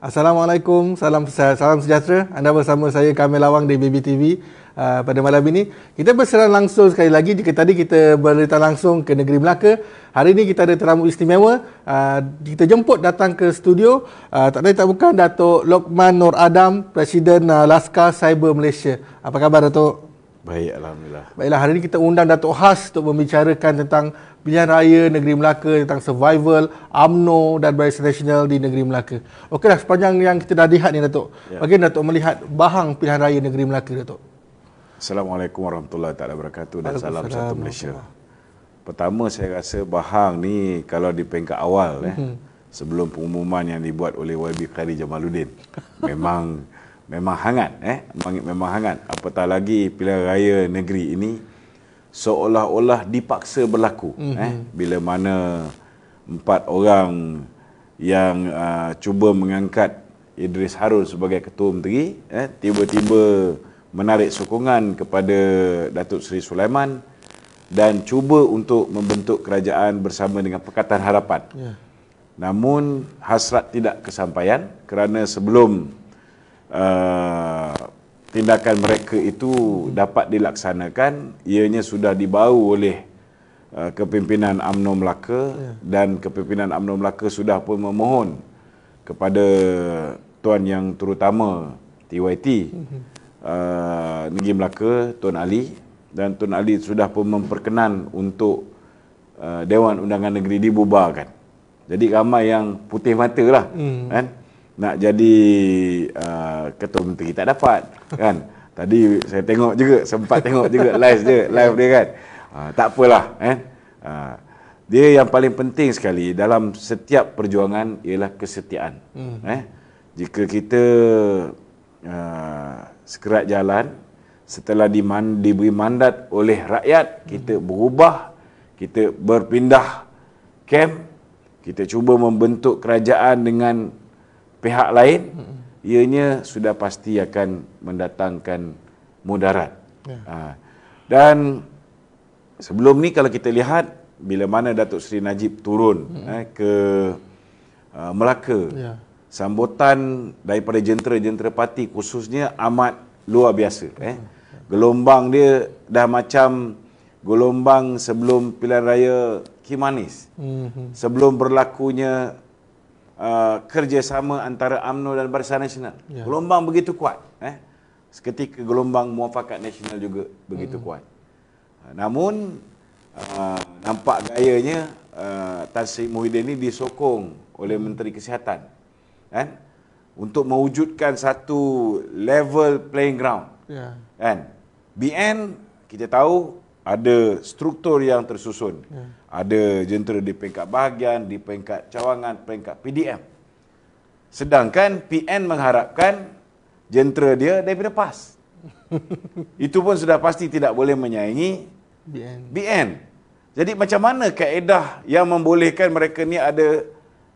Assalamualaikum, salam salam sejahtera. Anda bersama saya Kamil Lawang di BB uh, pada malam ini. Kita berserang langsung sekali lagi jika tadi kita berita langsung ke negeri Melaka. Hari ini kita ada tetamu istimewa. Uh, kita jemput datang ke studio uh, tak lain tak bukan Datuk Lokman Nur Adam, Presiden uh, Laskar Cyber Malaysia. Apa khabar Datuk? Baik, Alhamdulillah. Baiklah, hari ini kita undang Datuk Has untuk membicarakan tentang pilihan raya negeri Melaka, tentang survival, UMNO dan Baris Nasional di negeri Melaka. Okeylah, sepanjang yang kita dah lihat ni Datuk. Ya. Bagaimana Datuk melihat bahang pilihan raya negeri Melaka, Datuk? Assalamualaikum warahmatullahi taala wabarakatuh dan salam satu Malaysia. Pertama, saya rasa bahang ni kalau di peringkat awal, mm-hmm. eh, mhm. sebelum pengumuman yang dibuat oleh YB Khairi Jamaluddin, memang memang hangat eh langit memang hangat apatah lagi pilihan raya negeri ini seolah-olah dipaksa berlaku mm-hmm. eh mhm. bila mana empat orang yang uh, cuba mengangkat Idris Harun sebagai ketua menteri eh tiba-tiba menarik sokongan kepada Datuk Seri Sulaiman dan cuba untuk membentuk kerajaan bersama dengan Pakatan Harapan. Yeah. Namun hasrat tidak kesampaian kerana sebelum uh, tindakan mereka itu dapat dilaksanakan ianya sudah dibau oleh uh, kepimpinan UMNO Melaka ya. dan kepimpinan UMNO Melaka sudah pun memohon kepada tuan yang terutama TYT mhm. uh, Negeri Melaka Tun Ali dan Tun Ali sudah pun memperkenan untuk uh, Dewan Undangan Negeri dibubarkan. Jadi ramai yang putih mata lah. Hmm. Kan? nak jadi uh, ketua menteri tak dapat kan tadi saya tengok juga sempat tengok juga live dia ya. live dia kan uh, tak apalah eh uh, dia yang paling penting sekali dalam setiap perjuangan ialah kesetiaan hmm. eh jika kita uh, sekerat jalan setelah diman, diberi mandat oleh rakyat kita hmm. berubah kita berpindah kem kita cuba membentuk kerajaan dengan pihak lain ianya sudah pasti akan mendatangkan mudarat. Ya. Ha. Dan sebelum ni kalau kita lihat bila mana Datuk Seri Najib turun ya. eh, ke uh, Melaka ya. sambutan daripada jentera-jentera parti khususnya amat luar biasa eh. Gelombang dia dah macam gelombang sebelum pilihan raya Kimanis. Ya. Hmm. Sebelum berlakunya uh, kerjasama antara AMNO dan Barisan Nasional. Ya. Gelombang begitu kuat. Eh? Seketika gelombang muafakat nasional juga begitu hmm. kuat. Uh, namun, uh, nampak gayanya uh, Tan Sri Muhyiddin ini disokong oleh Menteri Kesihatan kan? untuk mewujudkan satu level playing ground. Ya. BN, kan? kita tahu ada struktur yang tersusun. Yeah. Ada jentera di peringkat bahagian, di peringkat cawangan, peringkat PDM. Sedangkan PN mengharapkan jentera dia daripada PAS. Itu pun sudah pasti tidak boleh menyaingi BN. BN. Jadi macam mana kaedah yang membolehkan mereka ni ada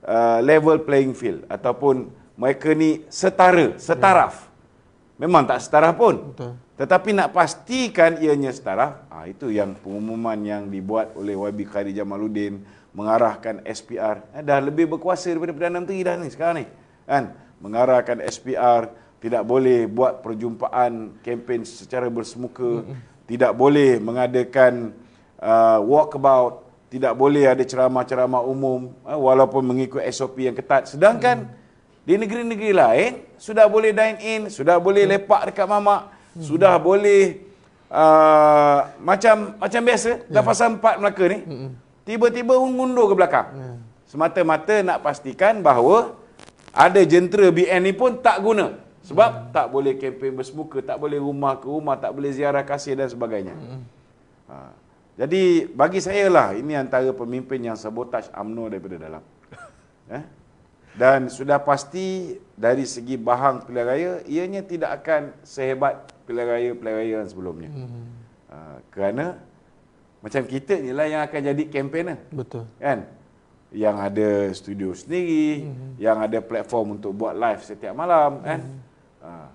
uh, level playing field ataupun mereka ni setara, setaraf. Ya. Memang tak setaraf pun. Betul. Tetapi nak pastikan ianya setara, ha, ah, itu yang pengumuman yang dibuat oleh YB Khairi Jamaluddin mengarahkan SPR, ha, eh, dah lebih berkuasa daripada Perdana Menteri dah ni sekarang ni. Kan? Mengarahkan SPR, tidak boleh buat perjumpaan kempen secara bersemuka, tidak boleh mengadakan uh, walkabout, tidak boleh ada ceramah-ceramah umum uh, walaupun mengikut SOP yang ketat. Sedangkan hmm. di negeri-negeri lain, sudah boleh dine in, sudah boleh hmm. lepak dekat mamak, sudah boleh uh, macam macam biasa yeah. dah ya. pasal empat Melaka ni mm-hmm. tiba-tiba mengundur ke belakang yeah. semata-mata nak pastikan bahawa ada jentera BN ni pun tak guna sebab yeah. Mm. tak boleh kempen bersemuka tak boleh rumah ke rumah tak boleh ziarah kasih dan sebagainya hmm ha. jadi bagi saya lah ini antara pemimpin yang sabotaj UMNO daripada dalam eh? dan sudah pasti dari segi bahang pilihan raya ianya tidak akan sehebat pilihan raya pilihan raya yang sebelumnya. Mm-hmm. Uh, kerana macam kita ni lah yang akan jadi kempena. Lah. Betul. Kan? Yang ada studio sendiri, mm-hmm. yang ada platform untuk buat live setiap malam mm-hmm. kan. Uh,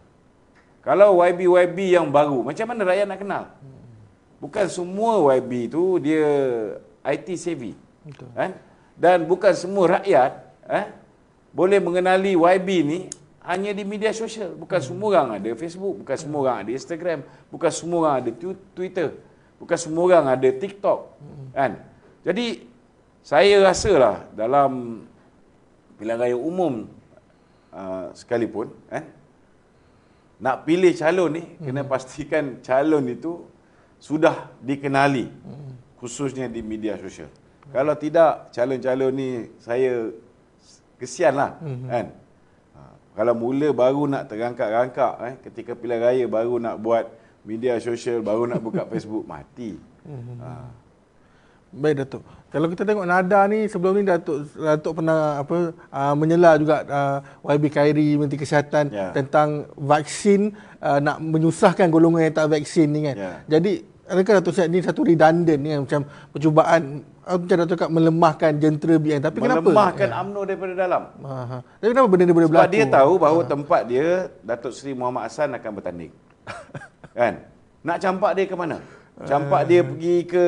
kalau YB YB yang baru, macam mana rakyat nak kenal? Hmm. Bukan semua YB tu dia IT savvy. Betul. Kan? Dan bukan semua rakyat eh boleh mengenali YB ni hanya di media sosial. Bukan semua orang ada Facebook, bukan semua orang ada Instagram, bukan semua orang ada Twitter, bukan semua orang ada TikTok. Kan? Jadi saya rasa lah dalam pilihan raya umum uh, sekalipun, eh, nak pilih calon ni kena hmm. pastikan calon itu sudah dikenali khususnya di media sosial. Kalau tidak calon-calon ni saya kesianlah hmm. kan. Mm-hmm kalau mula baru nak terangkak-rangkak eh ketika pilihan raya baru nak buat media sosial baru nak buka Facebook mati. Hmm. Ha. Baik Datuk. Kalau kita tengok nada ni sebelum ni Datuk Datuk pernah apa uh, menyela juga uh, ah, YB Khairi Menteri Kesihatan yeah. tentang vaksin uh, nak menyusahkan golongan yang tak vaksin ni kan. Yeah. Jadi adakah Datuk Syed ni satu redundant ni kan? macam percubaan macam nak cakap melemahkan jentera BN tapi melemahkan kenapa melemahkan AMNO ya. daripada dalam Aha. Ha. tapi kenapa benda ni boleh berlaku sebab dia tahu bahawa Aha. tempat dia Datuk Seri Muhammad Hassan akan bertanding kan nak campak dia ke mana campak dia pergi ke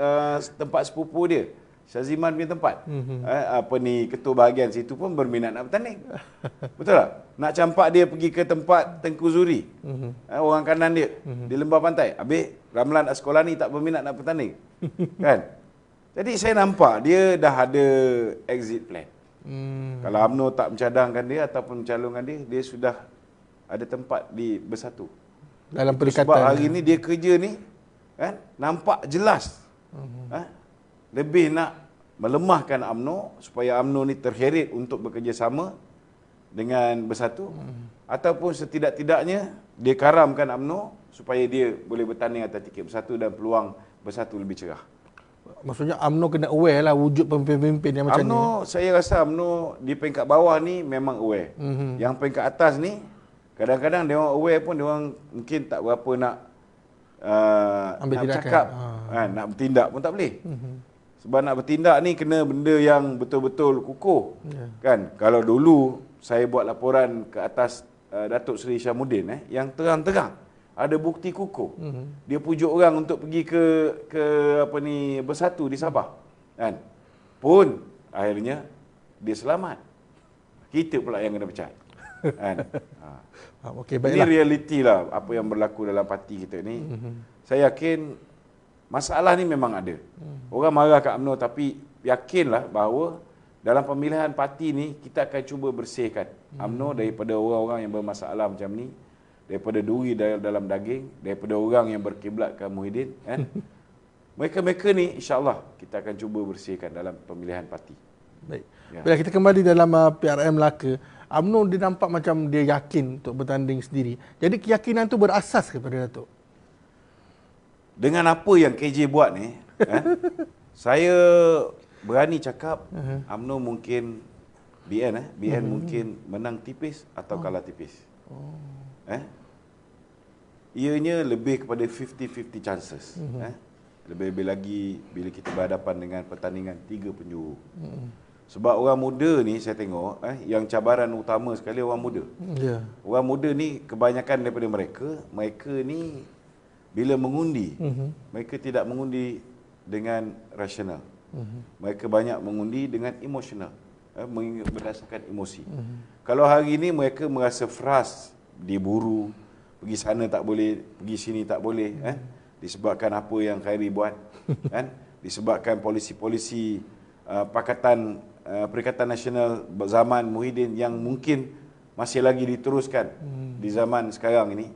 uh, tempat sepupu dia Syaziman punya tempat uh-huh. apa ni ketua bahagian situ pun berminat nak bertanding betul tak nak campak dia pergi ke tempat Tengku Zuri uh-huh. Mhm. Eh, orang kanan dia uh-huh. di lembah pantai habis Ramlan ni tak berminat nak bertanding kan jadi saya nampak dia dah ada exit plan. Hmm. Kalau UMNO tak mencadangkan dia ataupun mencalonkan dia, dia sudah ada tempat di bersatu. Dalam perikatan. Sebab hari ini dia kerja ni kan nampak jelas. Hmm. Ha? Lebih nak melemahkan UMNO supaya UMNO ni terheret untuk bekerjasama dengan bersatu hmm. ataupun setidak-tidaknya dia karamkan UMNO supaya dia boleh bertanding atas tiket bersatu dan peluang bersatu lebih cerah. Maksudnya Amno kena aware lah wujud pemimpin-pemimpin yang macam UMNO, ni. saya rasa Amno di peringkat bawah ni memang aware. Mm-hmm. Yang peringkat atas ni, kadang-kadang dia orang aware pun dia orang mungkin tak berapa nak uh, Ambil nak cakap, ha. Ah. kan, nak bertindak pun tak boleh. Mm-hmm. Sebab nak bertindak ni kena benda yang betul-betul kukuh. Yeah. Kan? Kalau dulu saya buat laporan ke atas uh, Datuk Seri Syamuddin eh, yang terang-terang. mm ada bukti kukuh. Hmm. Dia pujuk orang untuk pergi ke ke apa ni bersatu di Sabah. Kan? Pun akhirnya dia selamat. Kita pula yang kena pecat. kan? Ha. Ah, okay, Ini realiti lah apa yang berlaku dalam parti kita ni. Hmm. Saya yakin masalah ni memang ada. Hmm. Orang marah kat UMNO tapi yakinlah bahawa dalam pemilihan parti ni kita akan cuba bersihkan UMNO hmm. daripada orang-orang yang bermasalah macam ni daripada duri dalam daging, daripada orang yang berkiblat ke Muhyiddin. Kan? Mereka-mereka ni insyaAllah kita akan cuba bersihkan dalam pemilihan parti. Baik. Ya. Bila kita kembali dalam uh, PRM Melaka, UMNO dia nampak macam dia yakin untuk bertanding sendiri. Jadi keyakinan tu berasas kepada Datuk? Dengan apa yang KJ buat ni, eh, saya berani cakap uh-huh. mungkin BN, eh, BN uh-huh. mungkin menang tipis atau oh. kalah tipis. Oh eh ianya lebih kepada 50-50 chances mm-hmm. eh lebih-lebih lagi bila kita berhadapan dengan pertandingan tiga penjuru mm-hmm. sebab orang muda ni saya tengok eh yang cabaran utama sekali orang muda mhm. yeah. orang muda ni kebanyakan daripada mereka mereka ni bila mengundi mm-hmm. mereka tidak mengundi dengan rasional mm-hmm. mereka banyak mengundi dengan emosional eh berdasarkan emosi mm-hmm. kalau hari ini mereka merasa frust dia buru pergi sana tak boleh pergi sini tak boleh eh disebabkan apa yang Khairi buat kan disebabkan polisi-polisi uh, pakatan uh, perikatan nasional zaman Muhyiddin yang mungkin masih lagi diteruskan hmm. di zaman sekarang ini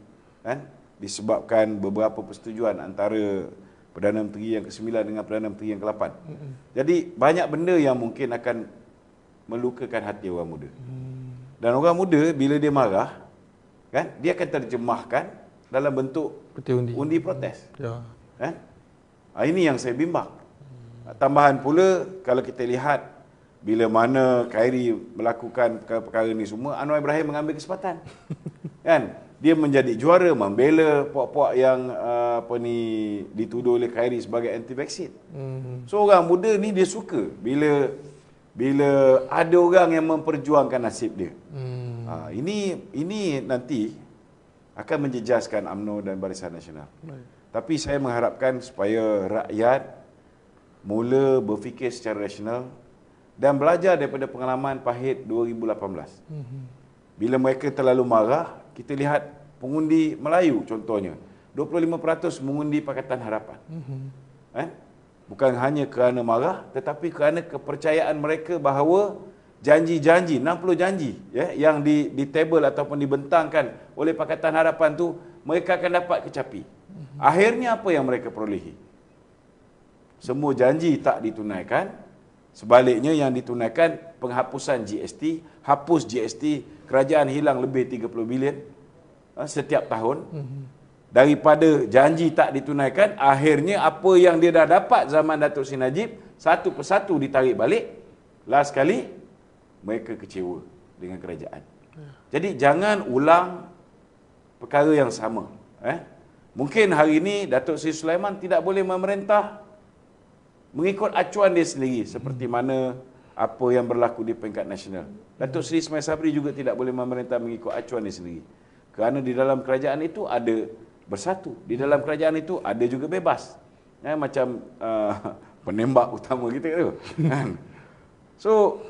kan disebabkan beberapa persetujuan antara Perdana Menteri yang ke-9 dengan Perdana Menteri yang ke-8. Hmm. Jadi banyak benda yang mungkin akan melukakan hati orang muda. Hmm. Dan orang muda bila dia marah, kan dia akan terjemahkan dalam bentuk peti undi undi protes ya kan ha, ini yang saya bimbang ha, tambahan pula kalau kita lihat bila mana Khairi melakukan perkara ini semua Anwar Ibrahim mengambil kesempatan kan dia menjadi juara membela puak-puak yang uh, apa ni dituduh oleh Khairi sebagai anti vaksin hmm. so orang muda ni dia suka bila bila ada orang yang memperjuangkan nasib dia hmm. Ha, ini ini nanti akan menjejaskan UMNO dan Barisan Nasional. Baik. Tapi saya mengharapkan supaya rakyat mula berfikir secara rasional dan belajar daripada pengalaman pahit 2018. Mhm. Bila mereka terlalu marah, kita lihat pengundi Melayu contohnya. 25% mengundi Pakatan Harapan. Mhm. Eh? Bukan hanya kerana marah, tetapi kerana kepercayaan mereka bahawa janji-janji, 60 janji ya, yang di, di table ataupun dibentangkan oleh Pakatan Harapan tu mereka akan dapat kecapi. Mhm. Akhirnya apa yang mereka perolehi? Semua janji tak ditunaikan. Sebaliknya yang ditunaikan penghapusan GST, hapus GST, kerajaan hilang lebih 30 bilion eh, setiap tahun. Mhm. Daripada janji tak ditunaikan, akhirnya apa yang dia dah dapat zaman Datuk Sinajib satu persatu ditarik balik. Last kali mereka kecewa dengan kerajaan. Jadi jangan ulang perkara yang sama. Eh? Mungkin hari ini Datuk Seri Sulaiman tidak boleh memerintah mengikut acuan dia sendiri seperti mana apa yang berlaku di peringkat nasional. Datuk Seri Ismail Sabri juga tidak boleh memerintah mengikut acuan dia sendiri. Kerana di dalam kerajaan itu ada bersatu. Di dalam kerajaan itu ada juga bebas. Eh, macam uh, penembak utama kita itu. Kan? so,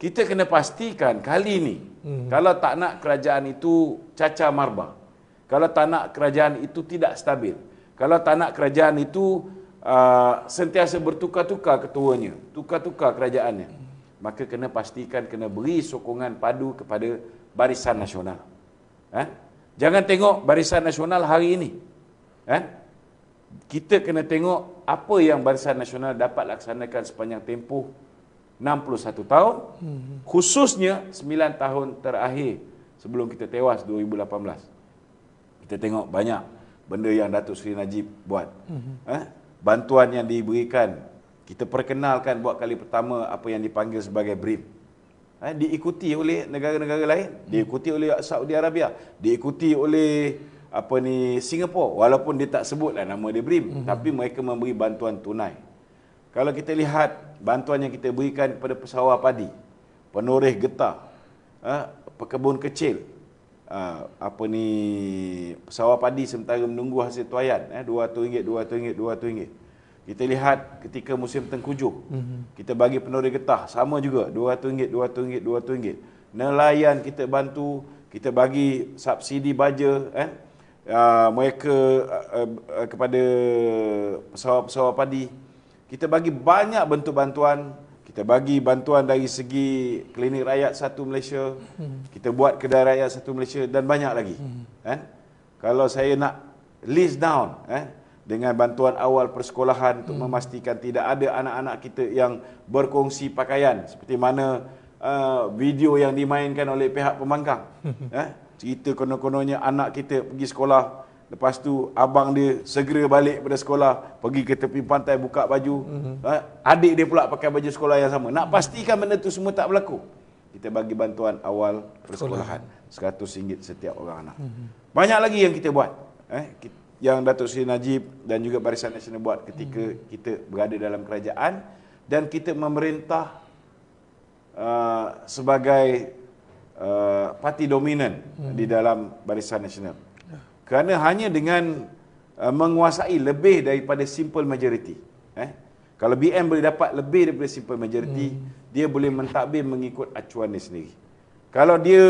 kita kena pastikan kali ini hmm. kalau tak nak kerajaan itu caca marba kalau tak nak kerajaan itu tidak stabil kalau tak nak kerajaan itu uh, sentiasa bertukar-tukar ketuanya tukar-tukar kerajaannya maka kena pastikan kena beri sokongan padu kepada barisan nasional eh jangan tengok barisan nasional hari ini eh kita kena tengok apa yang barisan nasional dapat laksanakan sepanjang tempoh 61 tahun hmm. khususnya 9 tahun terakhir sebelum kita tewas 2018 kita tengok banyak benda yang Datuk Seri Najib buat hmm. eh? bantuan yang diberikan kita perkenalkan buat kali pertama apa yang dipanggil sebagai BRIM eh? diikuti oleh negara-negara lain hmm. diikuti oleh Saudi Arabia diikuti oleh apa ni Singapura walaupun dia tak sebutlah nama dia BRIM mm-hmm. tapi mereka memberi bantuan tunai kalau kita lihat bantuan yang kita berikan kepada pesawah padi, penoreh getah, ha, pekebun kecil, ha, apa ni pesawah padi sementara menunggu hasil tuayan, eh, RM200, RM200, RM200. Kita lihat ketika musim tengkujuh, mhm. kita bagi penoreh getah, sama juga, RM200, RM200, RM200. Nelayan kita bantu, kita bagi subsidi baja, eh, ha, mereka eh, eh, kepada pesawah-pesawah padi, kita bagi banyak bentuk bantuan kita bagi bantuan dari segi klinik rakyat satu Malaysia kita buat kedai rakyat satu Malaysia dan banyak lagi eh? kalau saya nak list down eh? dengan bantuan awal persekolahan untuk memastikan tidak ada anak-anak kita yang berkongsi pakaian seperti mana uh, video yang dimainkan oleh pihak pembangkang eh? cerita konon-kononnya anak kita pergi sekolah Lepas tu abang dia segera balik pada sekolah, pergi ke tepi pantai buka baju. Mm-hmm. Ha? Adik dia pula pakai baju sekolah yang sama. Nak pastikan benda tu semua tak berlaku. Kita bagi bantuan awal persekolahan. RM100 setiap orang anak. Mm-hmm. Banyak lagi yang kita buat. Eh? Yang Datuk Seri Najib dan juga Barisan Nasional buat ketika mm-hmm. kita berada dalam kerajaan dan kita memerintah uh, sebagai uh, parti dominan mm-hmm. di dalam Barisan Nasional kerana hanya dengan uh, menguasai lebih daripada simple majority eh kalau BM boleh dapat lebih daripada simple majority hmm. dia boleh mentadbir mengikut acuan dia sendiri kalau dia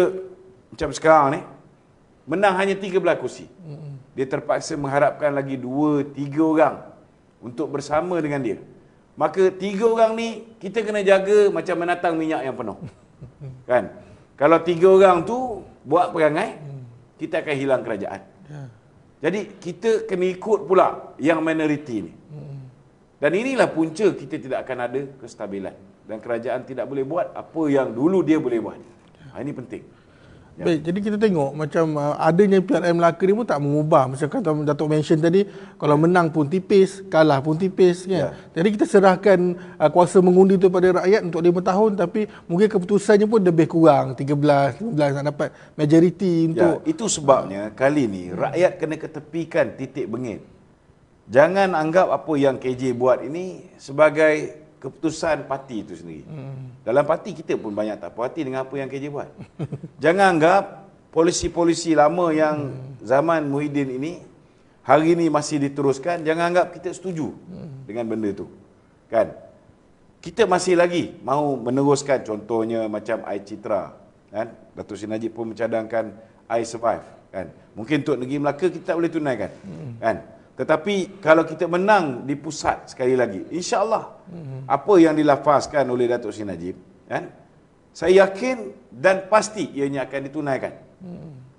macam sekarang ni menang hanya tiga 13 kursi hmm. dia terpaksa mengharapkan lagi dua tiga orang untuk bersama dengan dia maka tiga orang ni kita kena jaga macam menatang minyak yang penuh kan kalau tiga orang tu buat perangai hmm. kita akan hilang kerajaan jadi kita kena ikut pula yang minoriti ni. Dan inilah punca kita tidak akan ada kestabilan. Dan kerajaan tidak boleh buat apa yang dulu dia boleh buat. Ha, ini penting. Ya. Baik, jadi kita tengok macam uh, adanya PRM Melaka ni pun tak mengubah. Macam kata Datuk mention tadi, kalau ya. menang pun tipis, kalah pun tipis. Kan? Ya. Jadi kita serahkan uh, kuasa mengundi itu kepada rakyat untuk 5 tahun tapi mungkin keputusannya pun lebih kurang. 13, 15 nak dapat majoriti ya, untuk... Ya, itu sebabnya kali ni rakyat kena ketepikan titik bengit. Jangan anggap apa yang KJ buat ini sebagai keputusan parti itu sendiri. Hmm. Dalam parti kita pun banyak tak puas hati dengan apa yang KJ buat. Jangan anggap polisi-polisi lama yang hmm. zaman Muhyiddin ini hari ini masih diteruskan, jangan anggap kita setuju hmm. dengan benda itu. Kan? Kita masih lagi mahu meneruskan contohnya macam Ai Citra. Kan? Datuk Sri Najib pun mencadangkan I Survive. Kan? Mungkin untuk negeri Melaka kita tak boleh tunaikan. Hmm. Kan? Tetapi kalau kita menang di pusat sekali lagi, insyaAllah. Apa yang dilafazkan oleh Datuk Sri Najib, kan? saya yakin dan pasti ianya akan ditunaikan.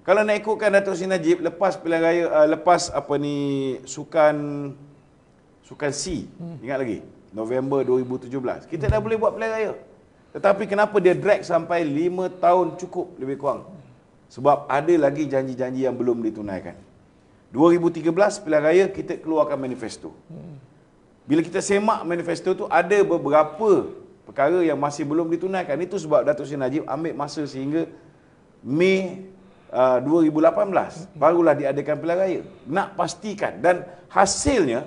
Kalau nak ikutkan Datuk Sri Najib, lepas pilihan raya, eh, lepas apa ni, sukan sukan C, ingat lagi, November 2017, kita dah boleh buat pilihan raya. Tetapi kenapa dia drag sampai 5 tahun cukup lebih kurang? Sebab ada lagi janji-janji yang belum ditunaikan. 2013 pilihan raya kita keluarkan manifesto. Bila kita semak manifesto tu ada beberapa perkara yang masih belum ditunaikan. Itu sebab Datuk Seri Najib ambil masa sehingga Mei uh, 2018 barulah diadakan pilihan raya. Nak pastikan dan hasilnya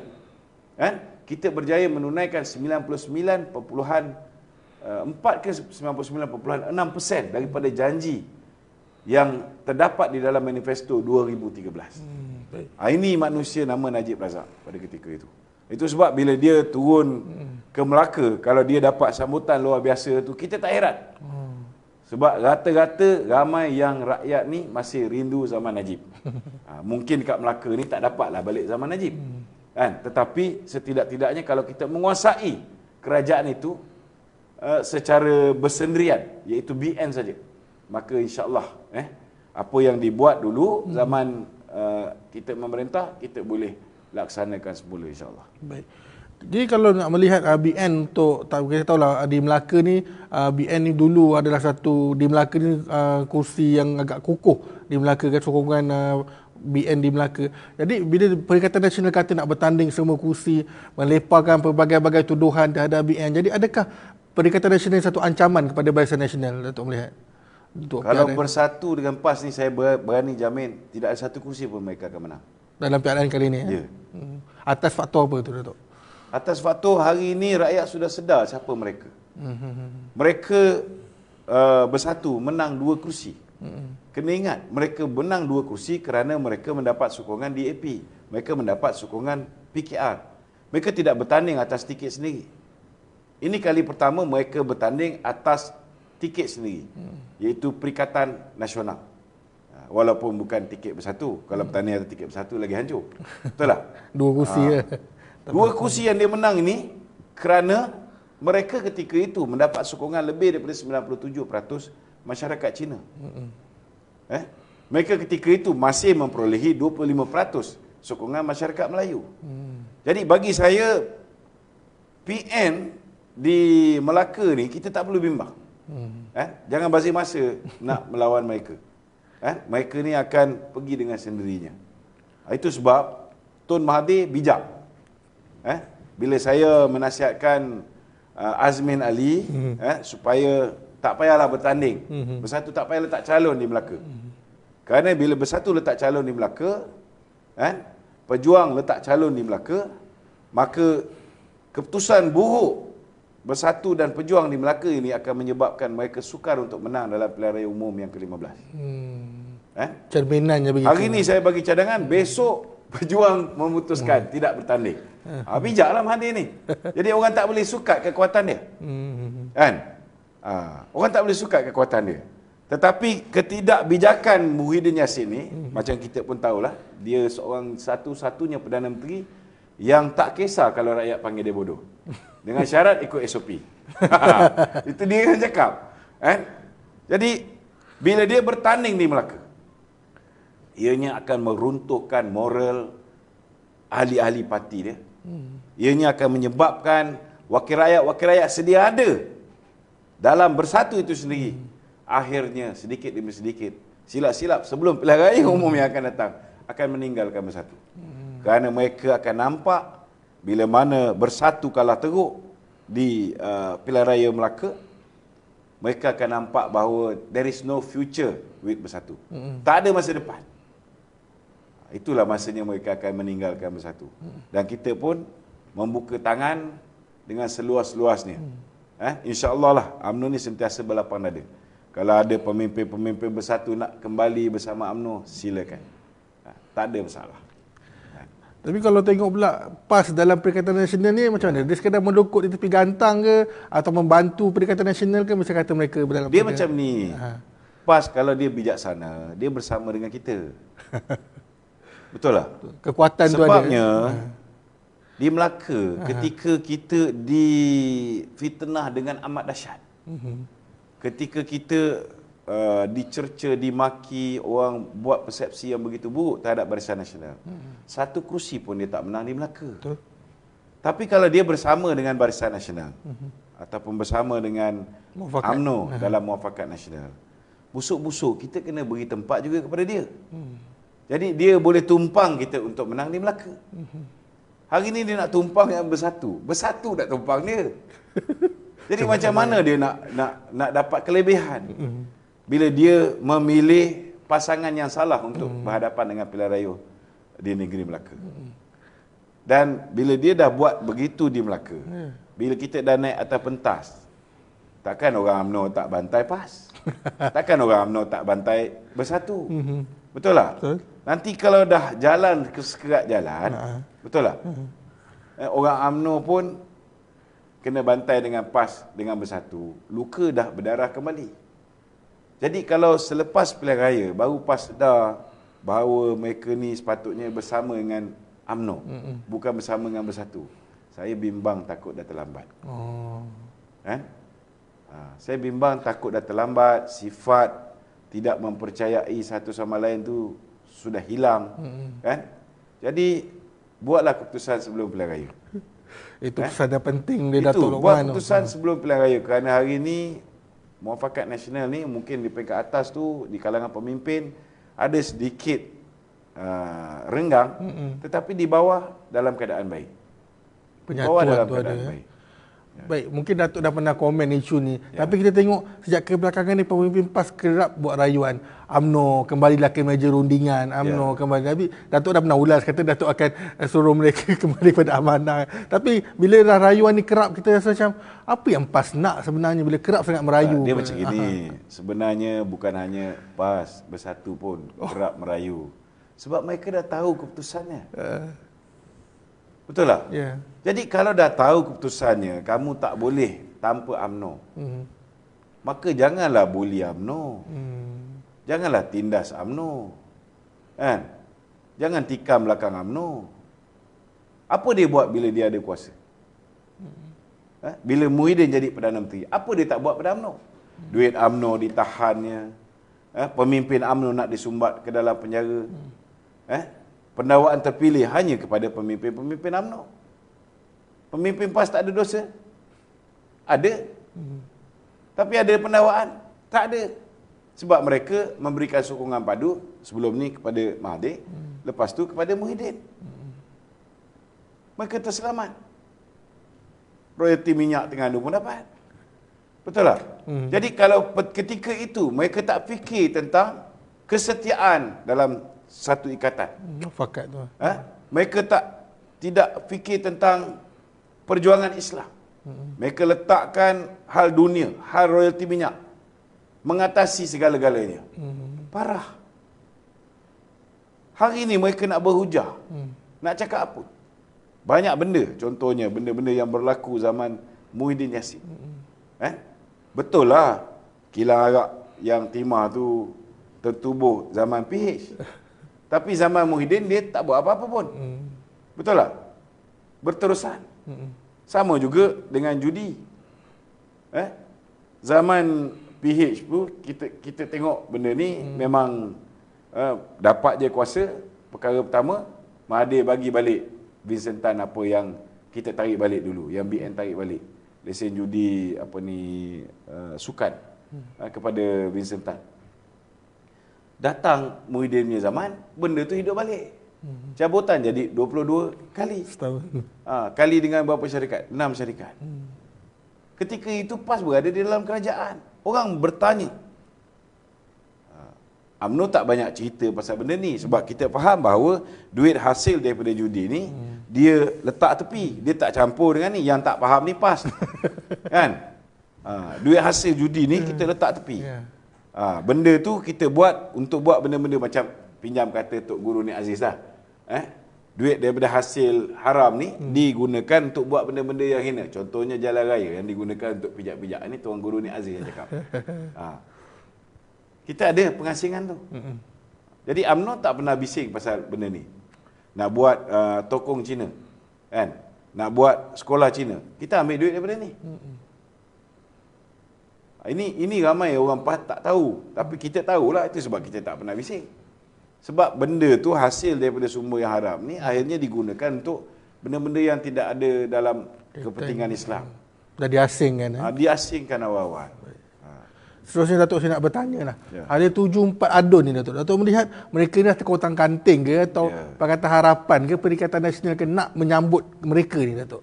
kan eh, kita berjaya menunaikan 99.4 eh, ke 99.6% daripada janji yang terdapat di dalam manifesto 2013. Hmm. Baik. Ah, ini manusia nama Najib Razak pada ketika itu. Itu sebab bila dia turun ke Melaka, kalau dia dapat sambutan luar biasa tu kita tak heran. Sebab rata-rata ramai yang rakyat ni masih rindu zaman Najib. ha, mungkin kat Melaka ni tak dapatlah balik zaman Najib. Kan? Tetapi setidak-tidaknya kalau kita menguasai kerajaan itu uh, secara bersendirian, iaitu BN saja, maka insyaAllah eh, apa yang dibuat dulu hmm. zaman Eh, kita memerintah kita boleh laksanakan semula insyaallah. Baik. Jadi kalau nak melihat ah, BN untuk tak kita tahu lah ah, di Melaka ni ah, BN ni dulu adalah satu di Melaka ni kursi yang agak kukuh di Melaka kan sokongan BN di Melaka. Jadi bila Perikatan Nasional kata nak bertanding semua kursi melepaskan pelbagai-bagai tuduhan terhadap BN. Jadi adakah Perikatan Nasional satu ancaman kepada Barisan Nasional Datuk melihat? untuk kalau PRN. bersatu dengan PAS ni saya berani jamin tidak ada satu kursi pun mereka akan menang dalam PRN kali ini eh? ya yeah. Hmm. eh? atas faktor apa tu Datuk atas faktor hari ini rakyat sudah sedar siapa mereka mm-hmm. mereka uh, bersatu menang dua kursi mm-hmm. kena ingat mereka menang dua kursi kerana mereka mendapat sokongan DAP mereka mendapat sokongan PKR mereka tidak bertanding atas tiket sendiri ini kali pertama mereka bertanding atas tiket sendiri hmm. iaitu Perikatan Nasional. Ha, walaupun bukan tiket bersatu, kalau hmm. petani ada tiket bersatu lagi hancur. Betul tak? Dua kursi ha. Ya. Dua kursi yang dia menang ini kerana mereka ketika itu mendapat sokongan lebih daripada 97% masyarakat Cina. Hmm. Eh? Mereka ketika itu masih memperolehi 25% sokongan masyarakat Melayu. Hmm. Jadi bagi saya PN di Melaka ni kita tak perlu bimbang. Hmm. Eh, jangan bazir masa nak melawan mereka. Eh, mereka ni akan pergi dengan sendirinya. Ah, itu sebab Tun Mahathir bijak. Eh, bila saya menasihatkan uh, Azmin Ali hmm. eh, supaya tak payahlah bertanding. Hmm. Bersatu tak payah letak calon di Melaka. Hmm. Kerana bila bersatu letak calon di Melaka, eh, pejuang letak calon di Melaka, maka keputusan buruk bersatu dan pejuang di Melaka ini akan menyebabkan mereka sukar untuk menang dalam pilihan raya umum yang ke-15. Hmm. Eh? Cerminannya begitu. Hari ini saya bagi cadangan, besok pejuang memutuskan hmm. tidak bertanding. Ha, hmm. ah, bijaklah Mahathir ini. Jadi orang tak boleh suka kekuatan dia. Hmm. Kan? Ha, orang tak boleh suka kekuatan dia. Tetapi ketidakbijakan Muhyiddin Yassin ni, hmm. macam kita pun tahulah, dia seorang satu-satunya Perdana Menteri yang tak kisah kalau rakyat panggil dia bodoh. Dengan syarat ikut SOP. Itu dia yang cakap. Eh? Jadi, bila dia bertanding di Melaka, ianya akan meruntuhkan moral ahli-ahli parti dia. Ianya akan menyebabkan wakil rakyat-wakil rakyat sedia ada dalam bersatu itu sendiri. Akhirnya, sedikit demi sedikit, silap-silap sebelum pilihan raya umum yang akan datang, akan meninggalkan bersatu kerana mereka akan nampak bila mana bersatu kalah teruk di uh, pilihan raya Melaka mereka akan nampak bahawa there is no future with bersatu hmm. tak ada masa depan itulah masanya mereka akan meninggalkan bersatu hmm. dan kita pun membuka tangan dengan seluas-luasnya hmm. eh insyaallah lah UMNO ni sentiasa berlapang dada kalau ada pemimpin-pemimpin bersatu nak kembali bersama UMNO silakan ha, tak ada masalah tapi kalau tengok pula PAS dalam Perikatan Nasional ni macam mana? Dia sekadar melukut di tepi gantang ke atau membantu Perikatan Nasional ke macam kata mereka dalam Dia macam ni. Ha. PAS kalau dia bijaksana, dia bersama dengan kita. Betul lah. Kekuatan Sebabnya, tu ada. Sebabnya ha. di Melaka ha. ketika kita di fitnah dengan amat dahsyat. Mhm. Ketika kita uh, dicerca, dimaki, orang buat persepsi yang begitu buruk terhadap Barisan Nasional. Hmm. Satu kerusi pun dia tak menang di Melaka. Betul. Tapi kalau dia bersama dengan Barisan Nasional hmm. ataupun bersama dengan muafakat. UMNO hmm. dalam Muafakat Nasional, busuk-busuk kita kena beri tempat juga kepada dia. Hmm. Jadi dia boleh tumpang kita untuk menang di Melaka. Hmm. Hari ini dia nak tumpang yang bersatu. Bersatu nak tumpang dia. Jadi macam mana dia nak nak nak dapat kelebihan? Hmm bila dia memilih pasangan yang salah untuk hmm. berhadapan dengan pilihan raya di negeri Melaka. Dan bila dia dah buat begitu di Melaka, hmm. bila kita dah naik atas pentas, takkan orang UMNO tak bantai PAS? takkan orang UMNO tak bantai bersatu? Hmm. Betul tak? Betul. Nanti kalau dah jalan ke sekerat jalan, hmm. betul tak? Hmm. Eh, orang UMNO pun kena bantai dengan PAS, dengan bersatu, luka dah berdarah kembali. Jadi kalau selepas pilihan raya baru PAS dah bahawa mereka ni sepatutnya bersama dengan Amno, mm-hmm. bukan bersama dengan Bersatu. Saya bimbang takut dah terlambat. Oh. Eh? Ha, saya bimbang takut dah terlambat, sifat tidak mempercayai satu sama lain tu sudah hilang. Mm-hmm. Kan? Jadi buatlah keputusan sebelum pilihan raya. Itu eh? pesan penting dia Itu, Datuk Lokman. Itu buat keputusan ha. sebelum pilihan raya kerana hari ini muafakat nasional ni mungkin di peringkat atas tu di kalangan pemimpin ada sedikit uh, renggang Mm-mm. tetapi di bawah dalam keadaan baik. Penyatuan bawah dalam tu keadaan ada, eh? baik. Ya. Baik, mungkin Datuk dah pernah komen isu ni. Ya. Tapi kita tengok sejak kebelakangan ni pemimpin PAS kerap buat rayuan. UMNO, kembalilah ke meja rundingan. UMNO, ya. kembali. Tapi Datuk dah pernah ulas. Kata Datuk akan eh, suruh mereka kembali kepada amanah. Tapi bila dah rayuan ni kerap, kita rasa macam apa yang PAS nak sebenarnya bila kerap sangat merayu. Dia macam ini. Aha. Sebenarnya bukan hanya PAS bersatu pun oh. kerap merayu. Sebab mereka dah tahu keputusannya. Uh. Betul tak? Ya. Yeah. Jadi kalau dah tahu keputusannya kamu tak boleh tanpa AMNO. Hmm. Maka janganlah buli AMNO. Hmm. Janganlah tindas AMNO. Kan? Jangan tikam belakang AMNO. Apa dia buat bila dia ada kuasa? Hmm. Ha? Bila Muhyiddin jadi Perdana Menteri, apa dia tak buat pada AMNO? Hmm. Duit AMNO ditahannya. Ha? Pemimpin AMNO nak disumbat ke dalam penjara. Hmm. Ha? Pendawaan terpilih hanya kepada pemimpin-pemimpin AMNO. Hmm. Pemimpin PAS tak ada dosa? Ada. Tapi ada pendawaan? Tak ada. Sebab mereka memberikan sokongan padu sebelum ni kepada Mahathir, lepas tu kepada Muhyiddin. Mereka terselamat. Royalti minyak tengah pun dapat. Betul tak? Hmm. Jadi kalau ketika itu mereka tak fikir tentang kesetiaan dalam satu ikatan. Fakat tu. Ha? Mereka tak tidak fikir tentang perjuangan Islam. Mereka letakkan hal dunia, hal royalti minyak mengatasi segala-galanya. Parah. Hari ini mereka nak berhujah. Nak cakap apa? Banyak benda contohnya benda-benda yang berlaku zaman Muhyiddin Yassin. Eh? Betul lah kilang arak yang timah tu tertubuh zaman PH. Tapi zaman Muhyiddin dia tak buat apa-apa pun. Betul lah. Berterusan. Hmm. Sama juga dengan judi. Eh? Zaman PH pun kita kita tengok benda ni hmm. memang eh, dapat dia kuasa perkara pertama Mahathir bagi balik Vincent Tan apa yang kita tarik balik dulu yang BN tarik balik lesen judi apa ni uh, sukan hmm. eh, kepada Vincent Tan datang Muhyiddin zaman benda tu hidup balik Hmm. Cabutan jadi 22 kali. Setahun. Ha, kali dengan berapa syarikat? 6 syarikat. Hmm. Ketika itu PAS berada di dalam kerajaan. Orang bertanya. Ha, UMNO tak banyak cerita pasal benda ni. Sebab kita faham bahawa duit hasil daripada judi ni, hmm. dia letak tepi. Dia tak campur dengan ni. Yang tak faham ni PAS. kan? Ha, duit hasil judi ni hmm. kita letak tepi. Yeah. Ha, benda tu kita buat untuk buat benda-benda macam pinjam kata Tok Guru ni Aziz lah. Eh? Duit daripada hasil haram ni hmm. digunakan untuk buat benda-benda yang hina. Contohnya jalan raya yang digunakan untuk pijak-pijak. Ini Tuan Guru ni Aziz yang cakap. ha. Kita ada pengasingan tu. Hmm. Jadi UMNO tak pernah bising pasal benda ni. Nak buat uh, tokong Cina. Kan? Nak buat sekolah Cina. Kita ambil duit daripada ni. Hmm. Ini ini ramai orang tak tahu. Tapi kita tahulah itu sebab kita tak pernah bising. Sebab benda tu hasil daripada sumber yang haram ni akhirnya digunakan untuk benda-benda yang tidak ada dalam kepentingan Islam. Dah diasingkan. Eh? Ah, diasingkan awal-awal. Seterusnya Datuk saya nak bertanya lah. Ya. Ada tujuh empat adun ni Datuk. Datuk melihat mereka ni terkotang kanting ke atau ya. Pakatan Harapan ke Perikatan Nasional ke nak menyambut mereka ni Datuk?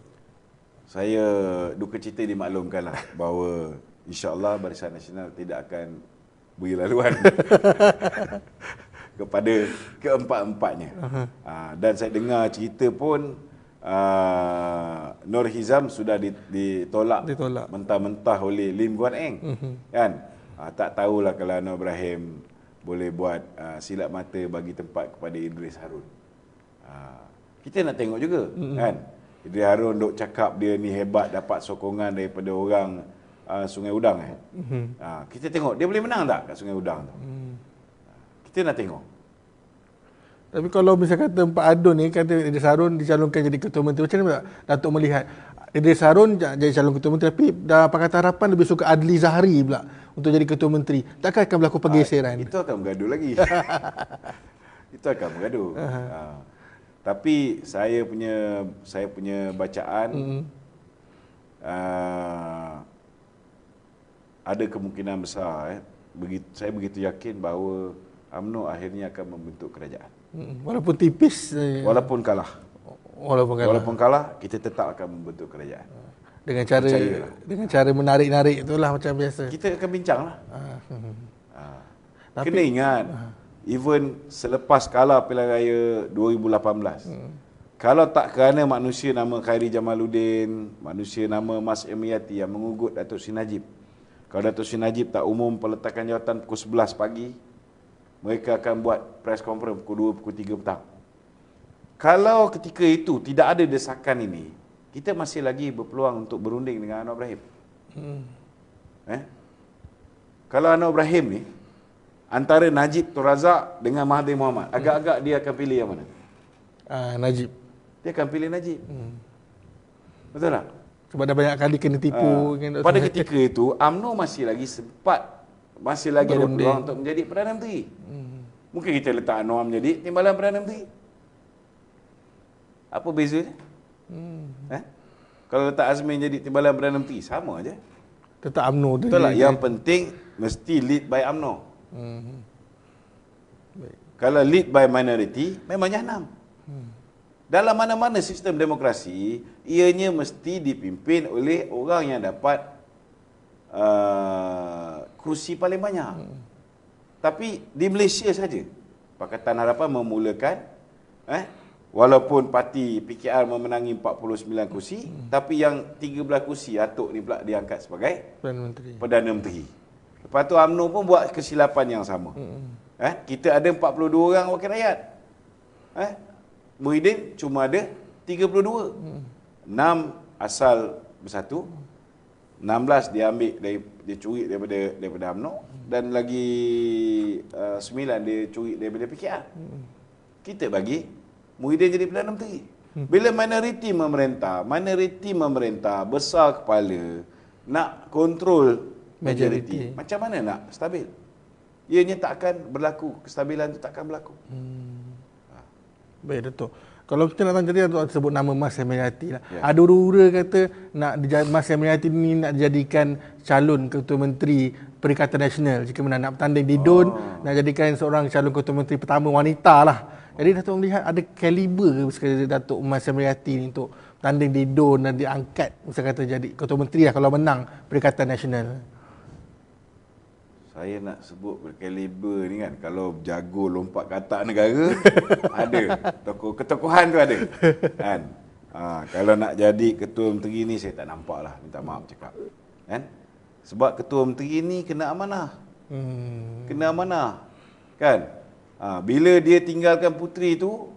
Saya duka cita dimaklumkan lah bahawa insyaAllah Barisan Nasional tidak akan beri laluan. kepada keempat-empatnya. Uh-huh. dan saya dengar cerita pun uh, Nur Hizam sudah ditolak, mentah-mentah oleh Lim Guan Eng. Uh-huh. Kan? Uh, tak tahulah kalau Nur Ibrahim boleh buat uh, silap mata bagi tempat kepada Idris Harun. Uh, kita nak tengok juga uh-huh. kan. Idris Harun dok cakap dia ni hebat dapat sokongan daripada orang uh, Sungai Udang eh. Uh-huh. Uh, kita tengok dia boleh menang tak kat Sungai Udang tu. Uh-huh kita nak tengok. Tapi kalau misalnya kata Pak Adun ni kata Idris Harun dicalonkan jadi ketua menteri macam mana Datuk melihat Idris Harun jadi calon ketua menteri tapi dah Pakatan Harapan lebih suka Adli Zahari pula untuk jadi ketua menteri. Takkan akan berlaku pergeseran? Ah, itu akan bergaduh lagi. itu akan bergaduh. Uh-huh. Ha. Tapi saya punya saya punya bacaan hmm. uh, ada kemungkinan besar eh, begitu, saya begitu yakin bahawa UMNO akhirnya akan membentuk kerajaan. Hmm, walaupun tipis. Eh, walaupun kalah. Walaupun kalah. Walaupun kalah, kita tetap akan membentuk kerajaan. Dengan cara Percayalah. dengan cara menarik-narik itulah macam biasa. Kita akan bincang lah ah, hmm. ah. Kena ingat, ha. even selepas kalah pilihan raya 2018, hmm. kalau tak kerana manusia nama Khairi Jamaluddin, manusia nama Mas Emiyati yang mengugut Datuk Sinajib, kalau Datuk Sinajib tak umum peletakan jawatan pukul 11 pagi, mereka akan buat press conference pukul 2, pukul 3 petang. Kalau ketika itu tidak ada desakan ini, kita masih lagi berpeluang untuk berunding dengan Anwar Ibrahim. Hmm. Eh? Kalau Anwar Ibrahim ni, antara Najib Tun dengan Mahathir Mohamad, hmm. agak-agak dia akan pilih yang mana? Ah, Najib. Dia akan pilih Najib. Hmm. Betul tak? Sebab dah banyak kali kena tipu. Uh, pada ketika itu, UMNO masih lagi sempat masih lagi Berunding. ada peluang untuk menjadi Perdana Menteri. Hmm. Mungkin kita letak Anwar menjadi timbalan Perdana Menteri. Apa beza? Hmm. Eh? Kalau letak Azmi jadi timbalan Perdana Menteri, sama aja. Letak UMNO tu. Betul lah. Dia. Yang penting, mesti lead by UMNO. Hmm. Kalau lead by minority, memangnya enam. Hmm. Dalam mana-mana sistem demokrasi, ianya mesti dipimpin oleh orang yang dapat uh, kerusi paling banyak. Hmm. Tapi di Malaysia saja Pakatan Harapan memulakan eh walaupun parti PKR memenangi 49 kursi hmm. tapi yang 13 kursi Atuk ni pula diangkat sebagai Perdana Menteri. Perdana Menteri. Lepas tu AMNO pun buat kesilapan yang sama. Hmm. Eh kita ada 42 orang wakil rakyat. Eh Muhyiddin cuma ada 32. Hmm. 6 asal bersatu. 16 dia ambil dari dia curi daripada daripada UMNO dan lagi uh, 9 dia curi daripada PKR. Hmm. Kita bagi Muhyiddin jadi Perdana Menteri. Hmm. Bila minoriti memerintah, minoriti memerintah besar kepala nak kontrol majoriti. Macam mana nak stabil? Ianya takkan berlaku, kestabilan itu takkan berlaku. Hmm. Ha. Baik, Dato'. Kalau kita nak tanya tadi untuk sebut nama Mas Semeriati lah. Yeah. Ada ura-ura kata nak Mas Semeriati ni nak jadikan calon ketua menteri Perikatan Nasional jika mana nak bertanding di DUN oh. nak jadikan seorang calon ketua menteri pertama wanita lah. Jadi Datuk melihat ada kaliber ke sekali Datuk Mas Semeriati ni untuk tanding di DUN dan diangkat misalkan kata jadi ketua menteri lah kalau menang Perikatan Nasional saya nak sebut berkaliber ni kan kalau jago lompat kata negara ada tokoh ketokohan tu ada kan ha, kalau nak jadi ketua menteri ni saya tak nampak lah minta maaf cakap kan sebab ketua menteri ni kena amanah hmm. kena amanah kan ha, bila dia tinggalkan puteri tu